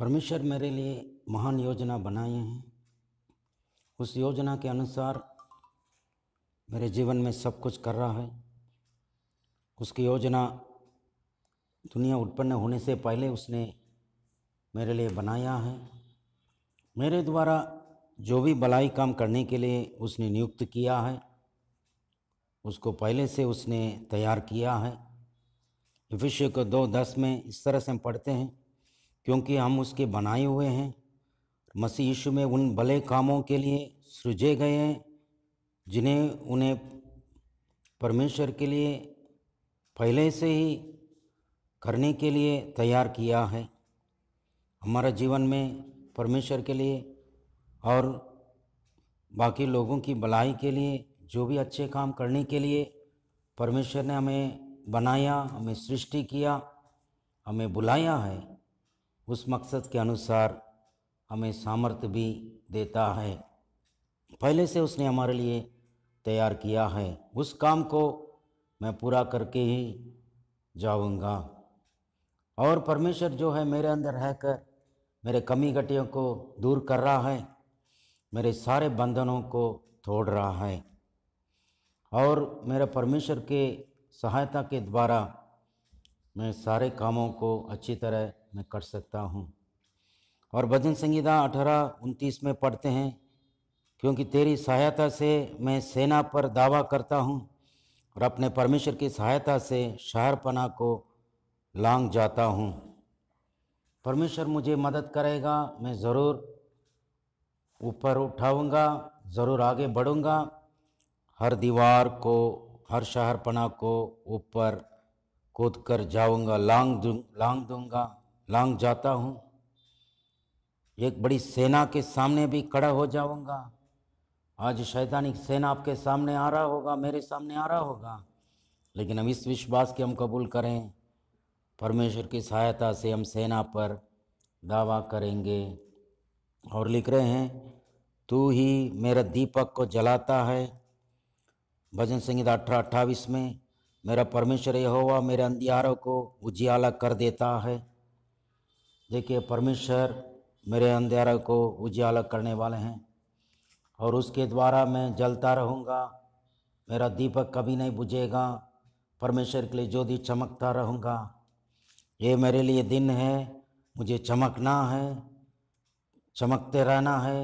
परमेश्वर मेरे लिए महान योजना बनाए हैं उस योजना के अनुसार मेरे जीवन में सब कुछ कर रहा है उसकी योजना दुनिया उत्पन्न होने से पहले उसने मेरे लिए बनाया है मेरे द्वारा जो भी भलाई काम करने के लिए उसने नियुक्त किया है उसको पहले से उसने तैयार किया है विश्व को दो दस में इस तरह से हम पढ़ते हैं क्योंकि हम उसके बनाए हुए हैं मसीह यीशु में उन भले कामों के लिए सृजे गए हैं जिन्हें उन्हें परमेश्वर के लिए पहले से ही करने के लिए तैयार किया है हमारा जीवन में परमेश्वर के लिए और बाकी लोगों की भलाई के लिए जो भी अच्छे काम करने के लिए परमेश्वर ने हमें बनाया हमें सृष्टि किया हमें बुलाया है उस मकसद के अनुसार हमें सामर्थ्य भी देता है पहले से उसने हमारे लिए तैयार किया है उस काम को मैं पूरा करके ही जाऊंगा और परमेश्वर जो है मेरे अंदर रहकर मेरे कमी घटियों को दूर कर रहा है मेरे सारे बंधनों को तोड़ रहा है और मेरे परमेश्वर के सहायता के द्वारा मैं सारे कामों को अच्छी तरह मैं कर सकता हूँ और भजन संहिता अठारह उनतीस में पढ़ते हैं क्योंकि तेरी सहायता से मैं सेना पर दावा करता हूँ और अपने परमेश्वर की सहायता से शहरपना को लांग जाता हूँ परमेश्वर मुझे मदद करेगा मैं ज़रूर ऊपर उठाऊँगा ज़रूर आगे बढ़ूँगा हर दीवार को हर शहरपना को ऊपर कूद कर जाऊँगा लांग दूंग लांग दूंगा लांग जाता हूँ एक बड़ी सेना के सामने भी खड़ा हो जाऊँगा आज शैतानिक सेना आपके सामने आ रहा होगा मेरे सामने आ रहा होगा लेकिन हम इस विश्वास के हम कबूल करें परमेश्वर की सहायता से हम सेना पर दावा करेंगे और लिख रहे हैं तू ही मेरा दीपक को जलाता है भजन संगीत अठारह अट्ठावीस में मेरा परमेश्वर हुआ मेरे अंधियारों को उजियाला कर देता है देखिए परमेश्वर मेरे अंधियारों को उजियाला करने वाले हैं और उसके द्वारा मैं जलता रहूँगा मेरा दीपक कभी नहीं बुझेगा परमेश्वर के लिए ज्योति चमकता रहूँगा ये मेरे लिए दिन है मुझे चमकना है चमकते रहना है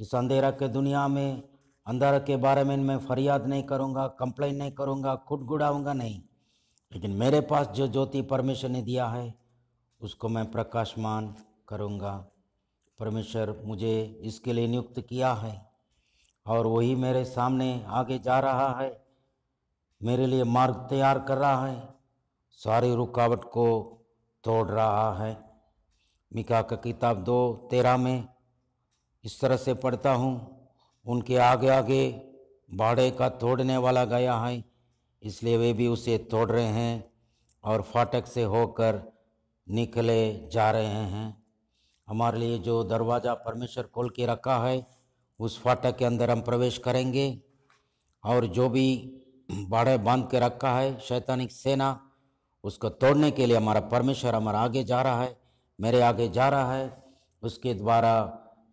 इस अंधेरा के दुनिया में अंधार के बारे में मैं फरियाद नहीं करूँगा कंप्लेन नहीं करूँगा खुटगुड़ाऊँगा नहीं लेकिन मेरे पास जो ज्योति परमेश्वर ने दिया है उसको मैं प्रकाशमान करूँगा परमेश्वर मुझे इसके लिए नियुक्त किया है और वही मेरे सामने आगे जा रहा है मेरे लिए मार्ग तैयार कर रहा है सारी रुकावट को तोड़ रहा है मिका का किताब दो तेरह में इस तरह से पढ़ता हूँ उनके आगे आगे बाड़े का तोड़ने वाला गया है इसलिए वे भी उसे तोड़ रहे हैं और फाटक से होकर निकले जा रहे हैं हमारे लिए जो दरवाज़ा परमेश्वर खोल के रखा है उस फाटक के अंदर हम प्रवेश करेंगे और जो भी बाड़े बांध के रखा है शैतानिक सेना उसको तोड़ने के लिए हमारा परमेश्वर हमारा आगे जा रहा है मेरे आगे जा रहा है उसके द्वारा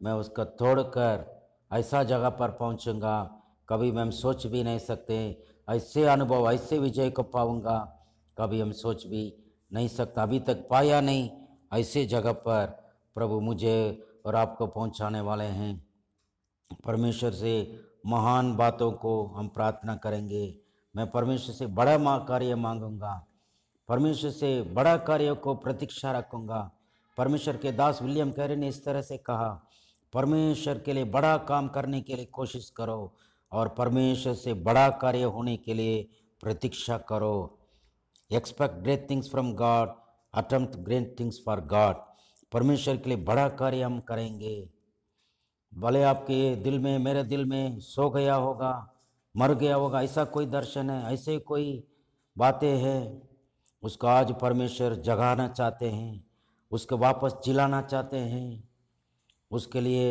मैं उसका तोड़कर ऐसा जगह पर पहुंचूंगा कभी मैं सोच भी नहीं सकते ऐसे अनुभव ऐसे विजय को पाऊंगा कभी हम सोच भी नहीं सकता अभी तक पाया नहीं ऐसे जगह पर प्रभु मुझे और आपको पहुंचाने वाले हैं परमेश्वर से महान बातों को हम प्रार्थना करेंगे मैं परमेश्वर से बड़ा माँ कार्य मांगूंगा परमेश्वर से बड़ा कार्य को प्रतीक्षा रखूंगा परमेश्वर के दास विलियम कैरी ने इस तरह से कहा परमेश्वर के लिए बड़ा काम करने के लिए कोशिश करो और परमेश्वर से बड़ा कार्य होने के लिए प्रतीक्षा करो expect great things from God attempt great things for God परमेश्वर के लिए बड़ा कार्य हम करेंगे भले आपके दिल में मेरे दिल में सो गया होगा मर गया होगा ऐसा कोई दर्शन है ऐसे कोई बातें हैं उसको आज परमेश्वर जगाना चाहते हैं उसको वापस जिलाना चाहते हैं उसके लिए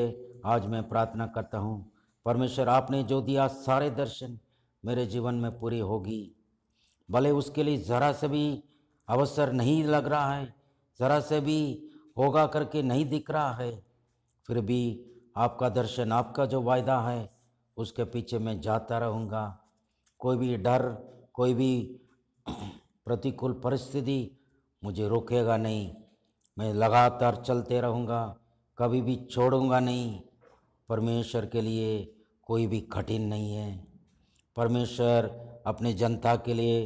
आज मैं प्रार्थना करता हूँ परमेश्वर आपने जो दिया सारे दर्शन मेरे जीवन में पूरी होगी भले उसके लिए ज़रा से भी अवसर नहीं लग रहा है ज़रा से भी होगा करके नहीं दिख रहा है फिर भी आपका दर्शन आपका जो वायदा है उसके पीछे मैं जाता रहूँगा कोई भी डर कोई भी प्रतिकूल परिस्थिति मुझे रोकेगा नहीं मैं लगातार चलते रहूँगा कभी भी छोड़ूंगा नहीं परमेश्वर के लिए कोई भी कठिन नहीं है परमेश्वर अपने जनता के लिए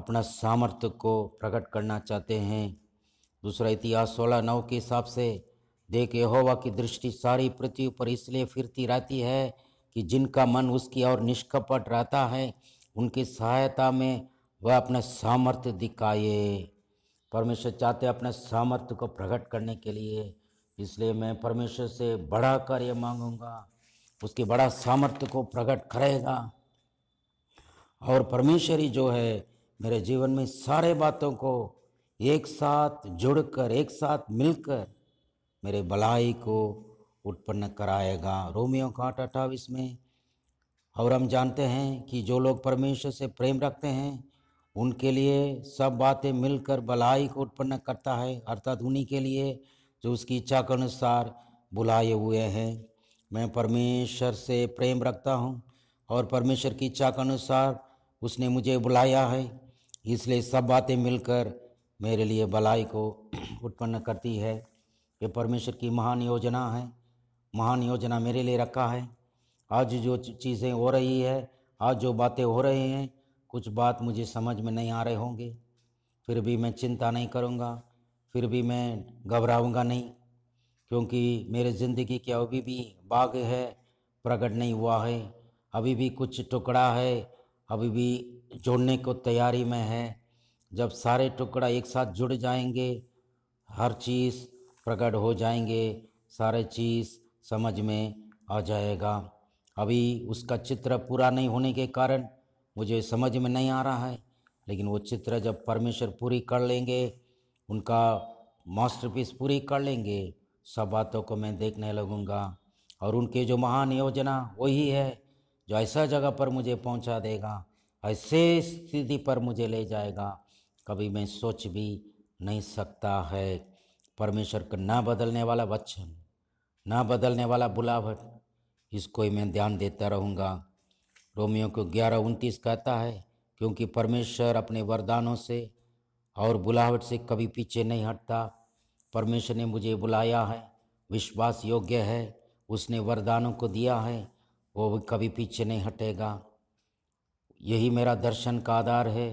अपना सामर्थ्य को प्रकट करना चाहते हैं दूसरा इतिहास सोलह नौ के हिसाब से देख यहोवा की दृष्टि सारी पृथ्वी पर इसलिए फिरती रहती है कि जिनका मन उसकी ओर निष्कपट रहता है उनकी सहायता में वह अपना सामर्थ्य दिखाए परमेश्वर चाहते अपने सामर्थ्य को प्रकट करने के लिए इसलिए मैं परमेश्वर से बड़ा कार्य मांगूंगा उसके बड़ा सामर्थ्य को प्रकट करेगा और परमेश्वर ही जो है मेरे जीवन में सारे बातों को एक साथ जुड़कर एक साथ मिलकर मेरे भलाई को उत्पन्न कराएगा रोमियो का आठ में और हम जानते हैं कि जो लोग परमेश्वर से प्रेम रखते हैं उनके लिए सब बातें मिलकर भलाई को उत्पन्न करता है अर्थात उन्हीं के लिए जो उसकी इच्छा के अनुसार बुलाए हुए हैं मैं परमेश्वर से प्रेम रखता हूँ और परमेश्वर की इच्छा के अनुसार उसने मुझे बुलाया है इसलिए सब बातें मिलकर मेरे लिए भलाई को उत्पन्न करती है ये परमेश्वर की महान योजना है महान योजना मेरे लिए रखा है आज जो चीज़ें हो रही है आज जो बातें हो रही हैं कुछ बात मुझे समझ में नहीं आ रहे होंगे फिर भी मैं चिंता नहीं करूँगा फिर भी मैं घबराऊंगा नहीं क्योंकि मेरे ज़िंदगी के अभी भी बाग है प्रकट नहीं हुआ है अभी भी कुछ टुकड़ा है अभी भी जोड़ने को तैयारी में है जब सारे टुकड़ा एक साथ जुड़ जाएंगे हर चीज़ प्रकट हो जाएंगे सारे चीज़ समझ में आ जाएगा अभी उसका चित्र पूरा नहीं होने के कारण मुझे समझ में नहीं आ रहा है लेकिन वो चित्र जब परमेश्वर पूरी कर लेंगे उनका मास्टरपीस पूरी कर लेंगे सब बातों को मैं देखने लगूँगा और उनके जो महान योजना वही है जो ऐसा जगह पर मुझे पहुंचा देगा ऐसे स्थिति पर मुझे ले जाएगा कभी मैं सोच भी नहीं सकता है परमेश्वर का ना बदलने वाला वचन ना बदलने वाला बुलावट इसको ही मैं ध्यान देता रहूँगा रोमियो को ग्यारह उनतीस कहता है क्योंकि परमेश्वर अपने वरदानों से और बुलावट से कभी पीछे नहीं हटता परमेश्वर ने मुझे बुलाया है विश्वास योग्य है उसने वरदानों को दिया है वो भी कभी पीछे नहीं हटेगा यही मेरा दर्शन का आधार है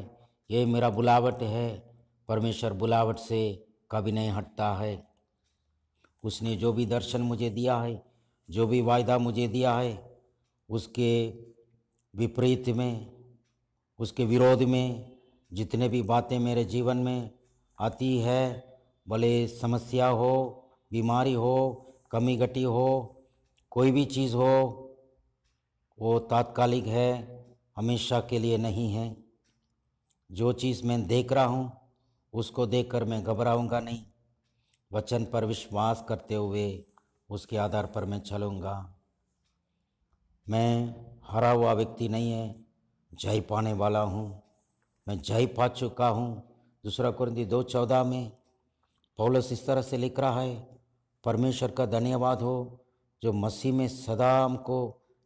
यही मेरा बुलावट है परमेश्वर बुलावट से कभी नहीं हटता है उसने जो भी दर्शन मुझे दिया है जो भी वायदा मुझे दिया है उसके विपरीत में उसके विरोध में जितने भी बातें मेरे जीवन में आती है भले समस्या हो बीमारी हो कमी घटी हो कोई भी चीज़ हो वो तात्कालिक है हमेशा के लिए नहीं है जो चीज़ मैं देख रहा हूँ उसको देखकर मैं घबराऊंगा नहीं वचन पर विश्वास करते हुए उसके आधार पर मैं चलूँगा मैं हरा हुआ व्यक्ति नहीं है जय पाने वाला हूँ मैं जय पा चुका हूँ दूसरा कुरंदी दो चौदह में पौलस इस तरह से लिख रहा है परमेश्वर का धन्यवाद हो जो मसीह में सदा हमको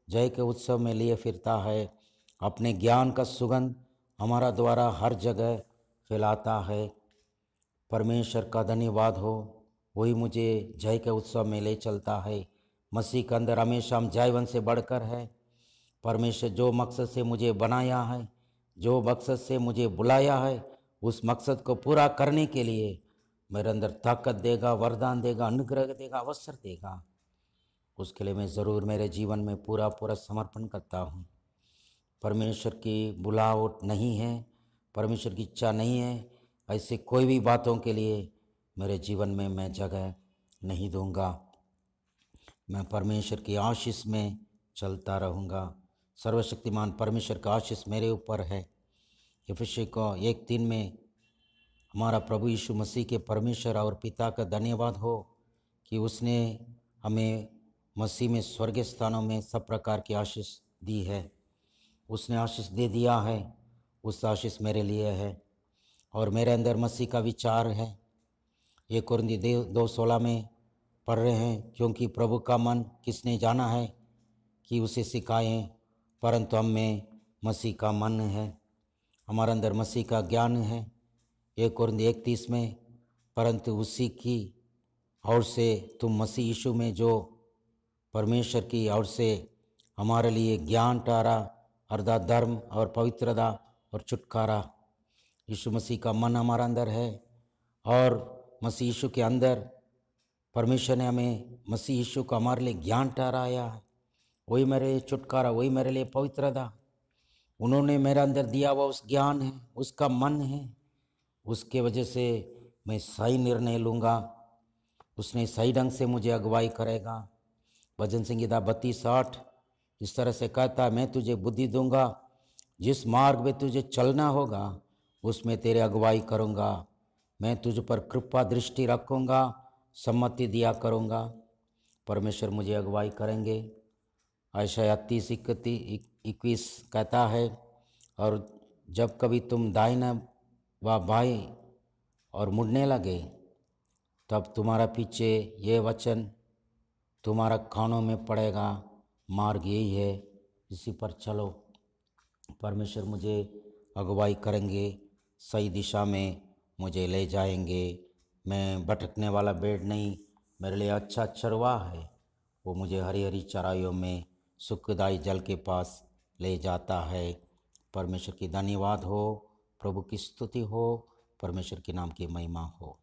जय के उत्सव में लिए फिरता है अपने ज्ञान का सुगंध हमारा द्वारा हर जगह फैलाता है परमेश्वर का धन्यवाद हो वही मुझे जय के उत्सव में ले चलता है मसीह के अंदर हमेशा हम जयवन से बढ़कर है परमेश्वर जो मकसद से मुझे बनाया है जो मकसद से मुझे बुलाया है उस मकसद को पूरा करने के लिए मेरे अंदर ताकत देगा वरदान देगा अनुग्रह देगा अवसर देगा उसके लिए मैं ज़रूर मेरे जीवन में पूरा पूरा समर्पण करता हूँ परमेश्वर की बुलावट नहीं है परमेश्वर की इच्छा नहीं है ऐसे कोई भी बातों के लिए मेरे जीवन में मैं जगह नहीं दूंगा मैं परमेश्वर की आशीष में चलता रहूँगा सर्वशक्तिमान परमेश्वर का आशीष मेरे ऊपर है यफिशे को एक दिन में हमारा प्रभु यीशु मसीह के परमेश्वर और पिता का धन्यवाद हो कि उसने हमें मसीह में स्वर्गीय स्थानों में सब प्रकार की आशीष दी है उसने आशीष दे दिया है उस आशीष मेरे लिए है और मेरे अंदर मसीह का विचार है ये कुरंदी देव दो सोलह में पढ़ रहे हैं क्योंकि प्रभु का मन किसने जाना है कि उसे सिखाएं परंतु हम में मसीह का मन है हमारे अंदर मसीह का ज्ञान है एक और इकतीस में परंतु उसी की और से तुम मसीह यीशु में जो परमेश्वर की और से हमारे लिए ज्ञान टारा अर्धा धर्म और पवित्रता और छुटकारा यीशु मसीह का मन हमारा अंदर है और मसीह यीशु के अंदर परमेश्वर ने हमें मसीह यीशु का हमारे लिए ज्ञान टहराया है वही मेरे लिए छुटकारा वही मेरे लिए पवित्रता उन्होंने मेरा अंदर दिया हुआ उस ज्ञान है उसका मन है उसके वजह से मैं सही निर्णय लूँगा उसने सही ढंग से मुझे अगुवाई करेगा भजन गीता बत्तीस आठ इस तरह से कहता मैं तुझे बुद्धि दूंगा जिस मार्ग में तुझे चलना होगा उसमें तेरे अगुवाई करूँगा मैं तुझ पर कृपा दृष्टि रखूँगा सम्मति दिया करूँगा परमेश्वर मुझे अगुवाई करेंगे आयशा तीस इकती इक्कीस कहता है और जब कभी तुम दाइना व भाई और मुड़ने लगे तब तुम्हारा पीछे ये वचन तुम्हारा खानों में पड़ेगा मार्ग यही है इसी पर चलो परमेश्वर मुझे अगुवाई करेंगे सही दिशा में मुझे ले जाएंगे मैं भटकने वाला बेड नहीं मेरे लिए अच्छा चरवा है वो मुझे हरी हरी चराइयों में सुखदायी जल के पास ले जाता है परमेश्वर की धन्यवाद हो प्रभु की स्तुति हो परमेश्वर के नाम की महिमा हो